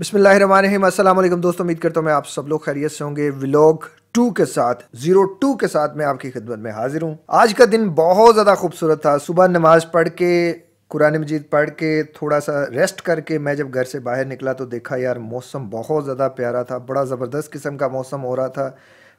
बसमिल दोस्तों उम्मीद करता हूँ मैं आप सब लोग खैरियत से होंगे व्लॉग टू के साथ जीरो टू के साथ मैं आपकी खिदमत में हाजिर हूँ आज का दिन बहुत ज़्यादा खूबसूरत था सुबह नमाज पढ़ के कुरान मजीद पढ़ के थोड़ा सा रेस्ट करके मैं जब घर से बाहर निकला तो देखा यार मौसम बहुत ज़्यादा प्यारा था बड़ा ज़बरदस्त किस्म का मौसम हो रहा था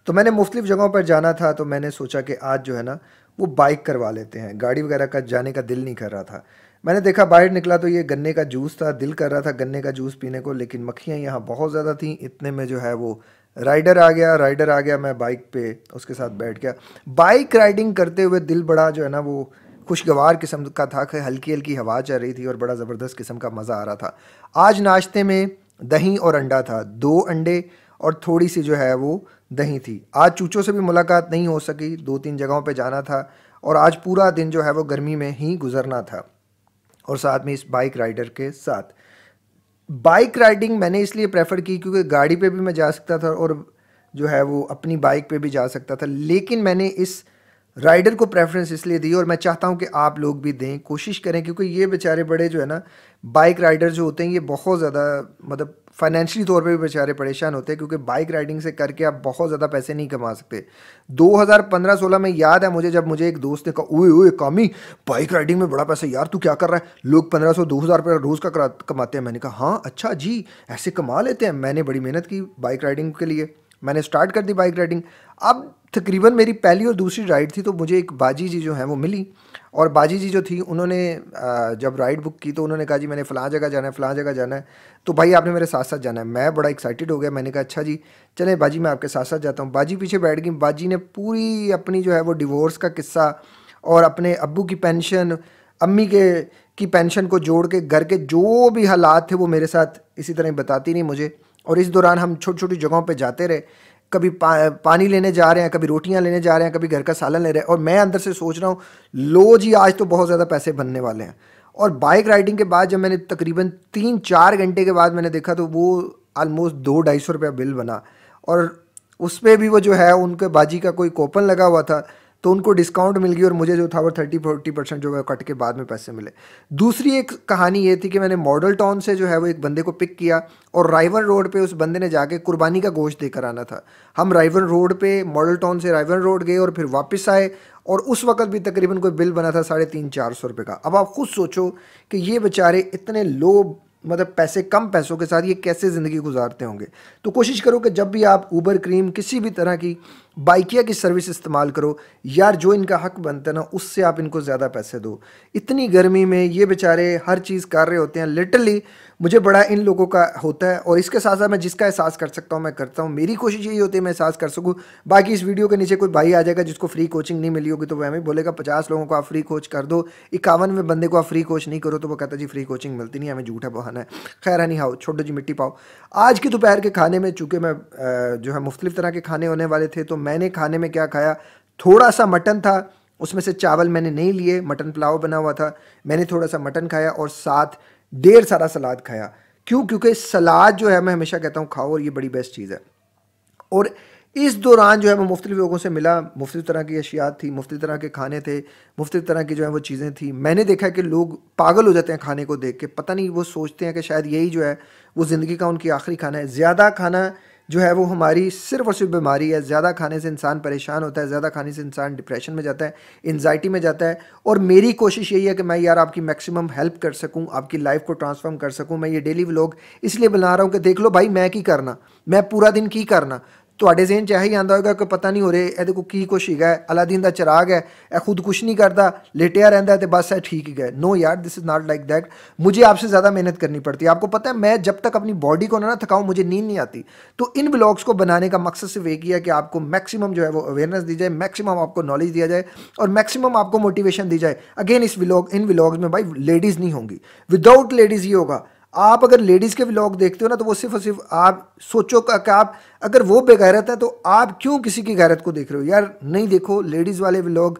तो मैंने मुख्तलिफ़ जगहों पर जाना था तो मैंने सोचा कि आज जो है ना वो बाइक करवा लेते हैं गाड़ी वगैरह का जाने का दिल नहीं कर रहा था मैंने देखा बाहर निकला तो ये गन्ने का जूस था दिल कर रहा था गन्ने का जूस पीने को लेकिन मक्खियाँ यहाँ बहुत ज़्यादा थी इतने में जो है वो राइडर आ गया राइडर आ गया मैं बाइक पे उसके साथ बैठ गया बाइक राइडिंग करते हुए दिल बड़ा जो है ना वो खुशगवार किस्म का था कि हल्की हल्की हवा चल रही थी और बड़ा ज़बरदस्त किस्म का मज़ा आ रहा था आज नाश्ते में दही और अंडा था दो अंडे और थोड़ी सी जो है वो दही थी आज चूचों से भी मुलाकात नहीं हो सकी दो तीन जगहों पर जाना था और आज पूरा दिन जो है वो गर्मी में ही गुजरना था और साथ में इस बाइक राइडर के साथ बाइक राइडिंग मैंने इसलिए प्रेफर की क्योंकि गाड़ी पे भी मैं जा सकता था और जो है वो अपनी बाइक पे भी जा सकता था लेकिन मैंने इस राइडर को प्रेफरेंस इसलिए दी और मैं चाहता हूँ कि आप लोग भी दें कोशिश करें क्योंकि ये बेचारे बड़े जो है ना बाइक राइडर जो होते हैं ये बहुत ज़्यादा मतलब फाइनेंशियली तौर पे भी बेचारे परेशान होते हैं क्योंकि बाइक राइडिंग से करके आप बहुत ज़्यादा पैसे नहीं कमा सकते 2015-16 में याद है मुझे जब मुझे एक दोस्त ने कहा ओए ओए कामी बाइक राइडिंग में बड़ा पैसा यार तू क्या कर रहा है लोग 1500 2000 रुपये रोज़ का कमाते हैं मैंने कहा हाँ अच्छा जी ऐसे कमा लेते हैं मैंने बड़ी मेहनत की बाइक राइडिंग के लिए मैंने स्टार्ट कर दी बाइक राइडिंग अब तकरीबन मेरी पहली और दूसरी राइड थी तो मुझे एक बाजी जी जो हैं वो मिली और बाजी जी जो थी उन्होंने जब राइड बुक की तो उन्होंने कहा जी मैंने फ़लाँ जगह जाना है फ़लाँ जगह जाना है तो भाई आपने मेरे साथ साथ जाना है मैं बड़ा एक्साइटेड हो गया मैंने कहा अच्छा जी चले बाजी मैं आपके साथ साथ जाता हूँ बाजी पीछे बैठ गई बाजी ने पूरी अपनी जो है वो डिवोर्स का किस्सा और अपने अबू की पेंशन अम्मी के की पेंशन को जोड़ के घर के जो भी हालात थे वो मेरे साथ इसी तरह बताती नहीं मुझे और इस दौरान हम छोटी छोटी जगहों पर जाते रहे कभी पा, पानी लेने जा रहे हैं कभी रोटियां लेने जा रहे हैं कभी घर का सालन ले रहे हैं और मैं अंदर से सोच रहा हूँ लो जी आज तो बहुत ज़्यादा पैसे बनने वाले हैं और बाइक राइडिंग के बाद जब मैंने तकरीबन तीन चार घंटे के बाद मैंने देखा तो वो आलमोस्ट दो ढाई सौ रुपया बिल बना और उस पर भी वो जो है उनके बाजी का कोई कोपन लगा हुआ था तो उनको डिस्काउंट मिल गई और मुझे जो था वो थर्टी फोर्टी परसेंट जो है कट के बाद में पैसे मिले दूसरी एक कहानी ये थी कि मैंने मॉडल टाउन से जो है वो एक बंदे को पिक किया और राइवन रोड पे उस बंदे ने जाके कुर्बानी का गोश्त देकर आना था हम राइवन रोड पे मॉडल टाउन से राइवन रोड गए और फिर वापस आए और उस वक्त भी तकरीबन कोई बिल बना था साढ़े तीन चार सौ रुपये का अब आप खुद सोचो कि ये बेचारे इतने लो मतलब पैसे कम पैसों के साथ ये कैसे ज़िंदगी गुजारते होंगे तो कोशिश करो कि जब भी आप ऊबर क्रीम किसी भी तरह की बाइकिया की सर्विस इस्तेमाल करो यार जो इनका हक बनता है ना उससे आप इनको ज़्यादा पैसे दो इतनी गर्मी में ये बेचारे हर चीज़ कर रहे होते हैं लिटरली मुझे बड़ा इन लोगों का होता है और इसके साथ साथ मैं जिसका एहसास कर सकता हूँ मैं करता हूँ मेरी कोशिश यही होती है मैं एहसास कर सकूँ बाकी इस वीडियो के नीचे कोई भाई आ जाएगा जिसको फ्री कोचिंग नहीं मिली होगी तो वह हमें बोलेगा पचास लोगों को आप फ्री कोच कर दो इक्यावनवे बंदे को आप फ्री कोच नहीं करो तो वो कहता जी फ्री कोचिंग मिलती नहीं हमें झूठा बहाना खाना है खैर है नहीं हाउ छोड़ जी मिट्टी पाओ आज की दोपहर के खाने में चूँकि मैं जो है मुख्तलिफ़ तरह के खाने होने वाले थे तो मैंने खाने में क्या खाया थोड़ा सा मटन था उसमें से चावल मैंने नहीं लिए मटन पुलाव बना हुआ था मैंने थोड़ा सा मटन खाया और साथ ढेर सारा सलाद खाया क्यों क्योंकि सलाद जो है मैं हमेशा कहता हूँ खाओ और ये बड़ी बेस्ट चीज़ है और इस दौरान जो है मैं मुख्तु लोगों से मिला मुफ्त तरह की अशियात थी मुफ्त तरह के खाने थे मुफ्त तरह की जो है वो चीज़ें थी मैंने देखा कि लोग पागल हो जाते हैं खाने को देख के पता नहीं वो सोचते हैं कि शायद यही जो है वो ज़िंदगी का उनकी आखिरी खाना है ज़्यादा खाना जो है वो हमारी सिर्फ और सिर्फ बीमारी है ज़्यादा खाने से इंसान परेशान होता है ज़्यादा खाने से इंसान डिप्रेशन में जाता है इन्जाइटी में जाता है और मेरी कोशिश यही है कि मैं यार आपकी मैक्सिमम हेल्प कर सकूं आपकी लाइफ को ट्रांसफॉर्म कर सकूं मैं ये डेली व्लॉग इसलिए बना रहा हूं कि देख लो भाई मैं की करना मैं पूरा दिन की करना थोड़े जेन 'ਚ ही आता होगा कि पता नहीं हो रहा ਰੇ ਇਹਦੇ ਕੋ ਕੀ है ਹੈਗਾ ਅਲਾਦੀਨ ਦਾ ਚਿਰਾਗ ਹੈ ਇਹ कुछ नहीं करता ਕਰਦਾ रहता है तो बस है ठीक है नो यार this is not like that मुझे आपसे ज़्यादा मेहनत करनी पड़ती है आपको पता है मैं जब तक अपनी बॉडी को ना थकाऊँ मुझे नींद नहीं आती तो इन ब्लॉग्स को बनाने का मकसद सिर्फ एक ही है कि आपको मैक्सिमम जो है वो अवेयरनेस दी जाए मैक्सिमम आपको नॉलेज दिया जाए और मैक्सिमम आपको मोटिवेशन दी जाए अगेन इस ब्लॉग इन ब्लॉग्स में भाई लेडीज़ नहीं होंगी विदाउट लेडीज़ ये होगा आप अगर लेडीज़ के व्लॉग देखते हो ना तो वो सिर्फ और सिर्फ आप सोचो का कि आप अगर वो बेगैरत है तो आप क्यों किसी की गैरत को देख रहे हो यार नहीं देखो लेडीज़ वाले व्लॉग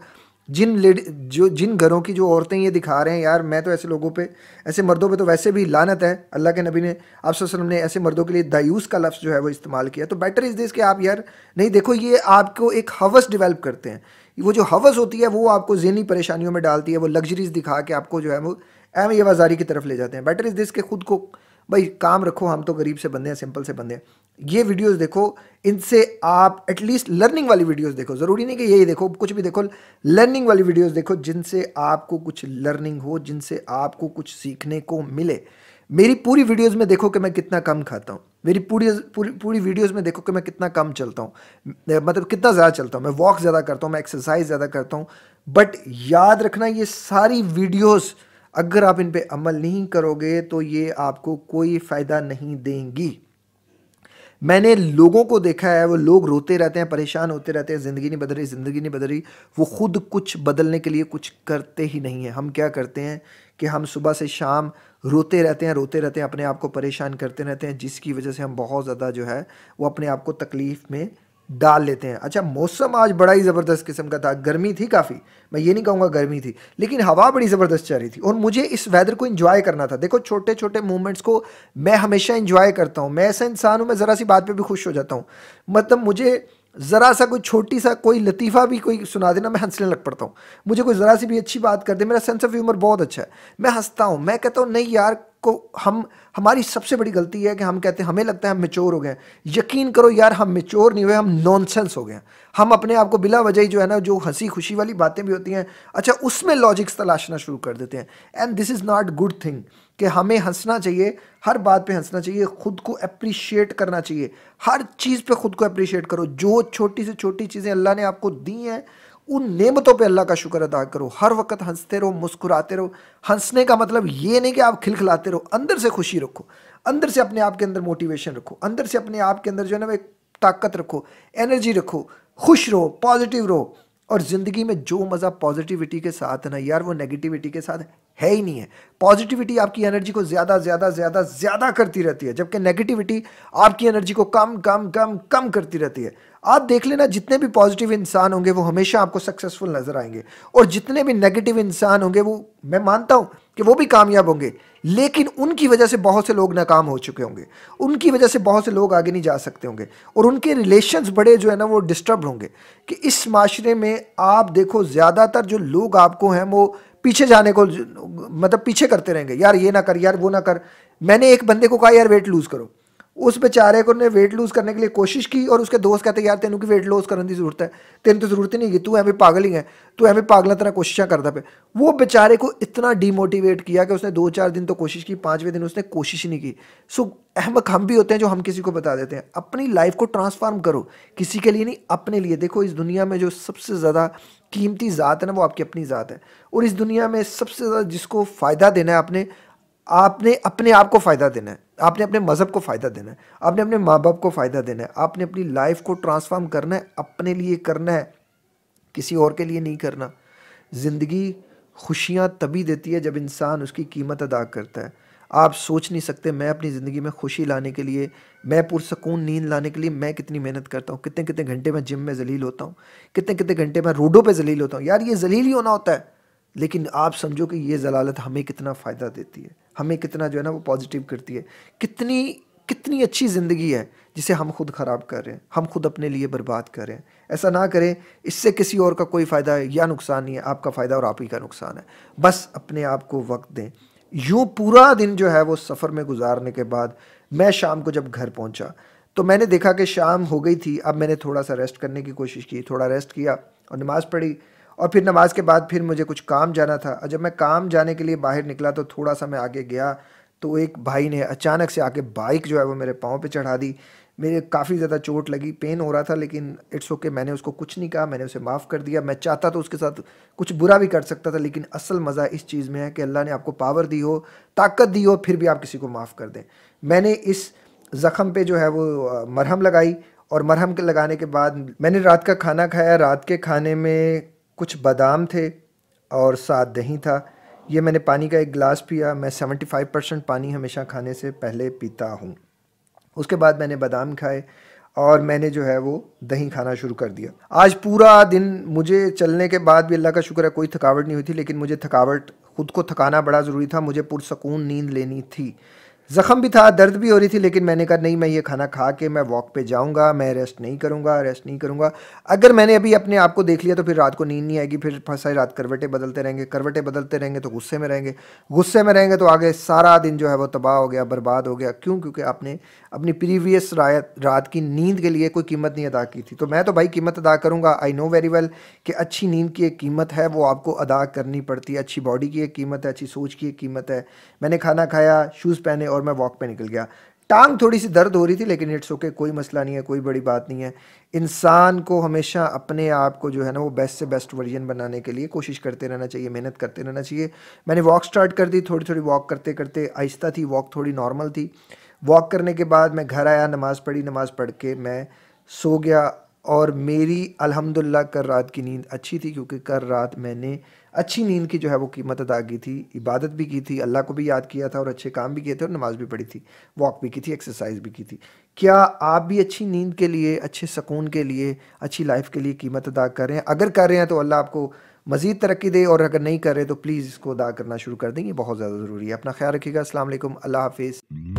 जिन लेडी जो जिन घरों की जो औरतें ये दिखा रहे हैं यार मैं तो ऐसे लोगों पे ऐसे मर्दों पे तो वैसे भी लानत है अल्लाह के नबी ने आप वसलम ने ऐसे मर्दों के लिए दायूस का लफ्ज़ जो है वो इस्तेमाल किया तो बेटर इज़ दिस कि आप यार नहीं देखो ये आपको एक हवस डिवेल्प करते हैं वो जो हवस होती है वो आपको जहनी परेशानियों में डालती है वो लग्जरीज दिखा के आपको जो है वो अहम ये बाजारी की तरफ ले जाते हैं बेटर इज़ दिस के खुद को भाई काम रखो हम तो गरीब से बंदे हैं सिंपल से बंदे हैं ये वीडियोस देखो इनसे आप एटलीस्ट लर्निंग वाली वीडियोस देखो ज़रूरी नहीं कि यही देखो कुछ भी देखो लर्निंग वाली वीडियोस देखो जिनसे आपको कुछ लर्निंग हो जिनसे आपको कुछ सीखने को मिले मेरी पूरी वीडियोस में देखो कि मैं कितना कम खाता हूँ मेरी पूरी पूरी पूरी वीडियोस में देखो कि मैं कितना कम चलता हूँ मतलब कितना ज़्यादा चलता हूँ मैं वॉक ज़्यादा करता हूँ मैं एक्सरसाइज ज़्यादा करता हूँ बट याद रखना ये सारी वीडियोज़ अगर आप इन पर अमल नहीं करोगे तो ये आपको कोई फ़ायदा नहीं देंगी मैंने लोगों को देखा है वो लोग रोते रहते हैं परेशान होते रहते हैं ज़िंदगी नहीं बदल रही ज़िंदगी नहीं बदल रही वो खुद कुछ बदलने के लिए कुछ करते ही नहीं है हम क्या करते हैं कि हम सुबह से शाम रोते रहते हैं रोते रहते हैं अपने आप को परेशान करते रहते हैं जिसकी वजह से हम बहुत ज़्यादा जो है वो अपने आप को तकलीफ़ में डाल लेते हैं अच्छा मौसम आज बड़ा ही ज़बरदस्त किस्म का था गर्मी थी काफ़ी मैं ये नहीं कहूँगा गर्मी थी लेकिन हवा बड़ी ज़बरदस्त चल रही थी और मुझे इस वेदर को इन्जॉय करना था देखो छोटे छोटे मूवमेंट्स को मैं हमेशा इन्जॉय करता हूँ मैं ऐसा इंसान हूँ मैं ज़रा सी बात पर भी खुश हो जाता हूँ मतलब मुझे ज़रा सा कोई छोटी सा कोई लतीफ़ा भी कोई सुना देना मैं हंसने लग पड़ता हूँ मुझे कोई ज़रा सी भी अच्छी बात कर दे मेरा सेंस ऑफ ह्यूमर बहुत अच्छा है मैं हंसता हूँ मैं कहता हूँ नहीं यार को हम हमारी सबसे बड़ी गलती है कि हम कहते हैं हमें लगता है हम मेच्योर हो गए यकीन करो यार हम मेच्योर नहीं हुए हम नॉनसेंस हो गए हम अपने आप को बिला वजह ही जो है ना जो हंसी खुशी वाली बातें भी होती हैं अच्छा उसमें लॉजिक्स तलाशना शुरू कर देते हैं and this is not good thing कि हमें हंसना चाहिए हर बात पे हंसना चाहिए ख़ुद को अप्रिशिएट करना चाहिए हर चीज़ पे ख़ुद को अप्रिशिएट करो जो छोटी से छोटी चीज़ें अल्लाह ने आपको दी हैं उन नेमतों पे अल्लाह का शुक्र अदा करो हर वक्त हंसते रहो मुस्कुराते रहो हंसने का मतलब ये नहीं कि आप खिलखिलाते रहो अंदर से खुशी रखो अंदर से अपने आप के अंदर मोटिवेशन रखो अंदर से अपने आप के अंदर जो है ना एक ताकत रखो एनर्जी रखो खुश रहो पॉजिटिव रहो और ज़िंदगी में जो मज़ा पॉजिटिविटी के साथ है ना यार वो नेगेटिविटी के साथ है ही नहीं है पॉजिटिविटी आपकी एनर्जी को ज़्यादा ज़्यादा ज़्यादा ज़्यादा करती रहती है जबकि नेगेटिविटी आपकी एनर्जी को कम कम कम कम करती रहती है आप देख लेना जितने भी पॉजिटिव इंसान होंगे वो हमेशा आपको सक्सेसफुल नज़र आएंगे और जितने भी नेगेटिव इंसान होंगे वो मैं मानता हूँ कि वो भी कामयाब होंगे लेकिन उनकी वजह से बहुत से लोग नाकाम हो चुके होंगे उनकी वजह से बहुत से लोग आगे नहीं जा सकते होंगे और उनके रिलेशंस बड़े जो है ना वो डिस्टर्ब होंगे कि इस माशरे में आप देखो ज़्यादातर जो लोग आपको हैं वो पीछे जाने को मतलब पीछे करते रहेंगे यार ये ना कर यार वो ना कर मैंने एक बंदे को कहा यार वेट लूज़ करो उस बेचारे को ने वेट लूज करने के लिए कोशिश की और उसके दोस्त कहते यार तेनों की वेट lose करने की जरूरत है तेन तो जरूरत ही नहीं है तू एवं पागल ही है तू एवं पागल तरह ਕੋਸ਼ਿਸ਼ਾਂ करता पे वो बेचारे को इतना डीमोटिवेट किया कि उसने दो चार दिन तो कोशिश की पाँचवें दिन उसने कोशिश ही नहीं की सो अहमक हम भी होते हैं जो हम किसी को बता देते हैं अपनी लाइफ को ट्रांसफार्म करो किसी के लिए नहीं अपने लिए देखो इस दुनिया में जो सबसे ज़्यादा कीमती ज़ात है ना वो आपकी अपनी ज़ात है और इस दुनिया में सबसे ज़्यादा जिसको फ़ायदा देना है आपने आपने अपने आप को फ़ायदा देना है आपने अपने मज़हब को फ़ायदा देना है आपने अपने माँ बाप को फ़ायदा देना है आपने अपनी लाइफ को ट्रांसफार्म करना है अपने लिए करना है किसी और के लिए नहीं करना ज़िंदगी खुशियाँ तभी देती है जब इंसान उसकी कीमत अदा करता है आप सोच नहीं सकते मैं अपनी ज़िंदगी में खुशी लाने के लिए मैं पुरसकून नींद लाने के लिए मैं कितनी मेहनत करता हूँ कितने कितने घंटे मैं जिम में जलील होता हूँ कितने कितने घंटे मैं रोडों पर जलील होता हूँ यार ये जलील ही होना होता है लेकिन आप समझो कि ये जलालत हमें कितना फ़ायदा देती है हमें कितना जो है ना वो पॉजिटिव करती है कितनी कितनी अच्छी ज़िंदगी है जिसे हम खुद ख़राब कर रहे हैं हम खुद अपने लिए बर्बाद कर रहे हैं ऐसा ना करें इससे किसी और का कोई फ़ायदा है या नुकसान नहीं है आपका फ़ायदा और आप ही का नुकसान है बस अपने आप को वक्त दें यूँ पूरा दिन जो है वो सफ़र में गुजारने के बाद मैं शाम को जब घर पहुँचा तो मैंने देखा कि शाम हो गई थी अब मैंने थोड़ा सा रेस्ट करने की कोशिश की थोड़ा रेस्ट किया और नमाज़ पढ़ी और फिर नमाज के बाद फिर मुझे कुछ काम जाना था और जब मैं काम जाने के लिए बाहर निकला तो थोड़ा सा मैं आगे गया तो एक भाई ने अचानक से आके बाइक जो है वो मेरे पाँव पे चढ़ा दी मेरे काफ़ी ज़्यादा चोट लगी पेन हो रहा था लेकिन इट्स ओके मैंने उसको कुछ नहीं कहा मैंने उसे माफ़ कर दिया मैं चाहता तो उसके साथ कुछ बुरा भी कर सकता था लेकिन असल मज़ा इस चीज़ में है कि अल्लाह ने आपको पावर दी हो ताकत दी हो फिर भी आप किसी को माफ़ कर दें मैंने इस ज़ख़म पे जो है वो मरहम लगाई और मरहम के लगाने के बाद मैंने रात का खाना खाया रात के खाने में कुछ बादाम थे और साथ दही था ये मैंने पानी का एक गिलास पिया मैं 75 परसेंट पानी हमेशा खाने से पहले पीता हूँ उसके बाद मैंने बादाम खाए और मैंने जो है वो दही खाना शुरू कर दिया आज पूरा दिन मुझे चलने के बाद भी अल्लाह का शुक्र है कोई थकावट नहीं हुई थी लेकिन मुझे थकावट खुद को थकाना बड़ा ज़रूरी था मुझे पुरसकून नींद लेनी थी ज़ख़म भी था दर्द भी हो रही थी लेकिन मैंने कहा नहीं मैं ये खाना खा के मैं वॉक पे जाऊंगा मैं रेस्ट नहीं करूंगा रेस्ट नहीं करूंगा अगर मैंने अभी अपने आप को देख लिया तो फिर रात को नींद नहीं आएगी फिर सारी रात करवटें बदलते रहेंगे करवटें बदलते रहेंगे तो गुस्से में रहेंगे गुस्से में रहेंगे तो आगे सारा दिन जो है वो तबाह हो गया बर्बाद हो गया क्यों क्योंकि आपने अपनी प्रीवियस रात की नींद के लिए कोई कीमत नहीं अदा की थी तो मैं तो भाई कीमत अदा करूँगा आई नो वेरी वेल कि अच्छी नींद की एक कीमत है वो आपको अदा करनी पड़ती है अच्छी बॉडी की एक कीमत है अच्छी सोच की एक कीमत है मैंने खाना खाया शूज़ पहने और मैं वॉक पे निकल गया टांग थोड़ी सी दर्द हो रही थी लेकिन इट्स ओके कोई मसला नहीं है कोई बड़ी बात नहीं है इंसान को हमेशा अपने आप को जो है ना वो बेस्ट से बेस्ट वर्जन बनाने के लिए कोशिश करते रहना चाहिए मेहनत करते रहना चाहिए मैंने वॉक स्टार्ट कर दी थोड़ी थोड़ी वॉक करते करते आहिस्ता थी वॉक थोड़ी नॉर्मल थी वॉक करने के बाद मैं घर आया नमाज़ पढ़ी नमाज़ पढ़ के मैं सो गया और मेरी अल्हम्दुलिल्लाह कर रात की नींद अच्छी थी क्योंकि कर रात मैंने अच्छी नींद की जो है वो कीमत अदा की थी इबादत भी की थी अल्लाह को भी याद किया था और अच्छे काम भी किए थे और नमाज भी पढ़ी थी वॉक भी की थी एक्सरसाइज भी की थी क्या आप भी अच्छी नींद के लिए अच्छे सुकून के लिए अच्छी लाइफ के लिए कीमत अदा कर रहे हैं अगर कर रहे हैं तो अल्लाह आपको मज़ीद तरक्की दे और अगर नहीं कर रहे तो प्लीज़ इसको अदा करना शुरू कर देंगे बहुत ज़्यादा ज़रूरी है अपना ख्याल रखिएगा असल अल्लाह हाफिज़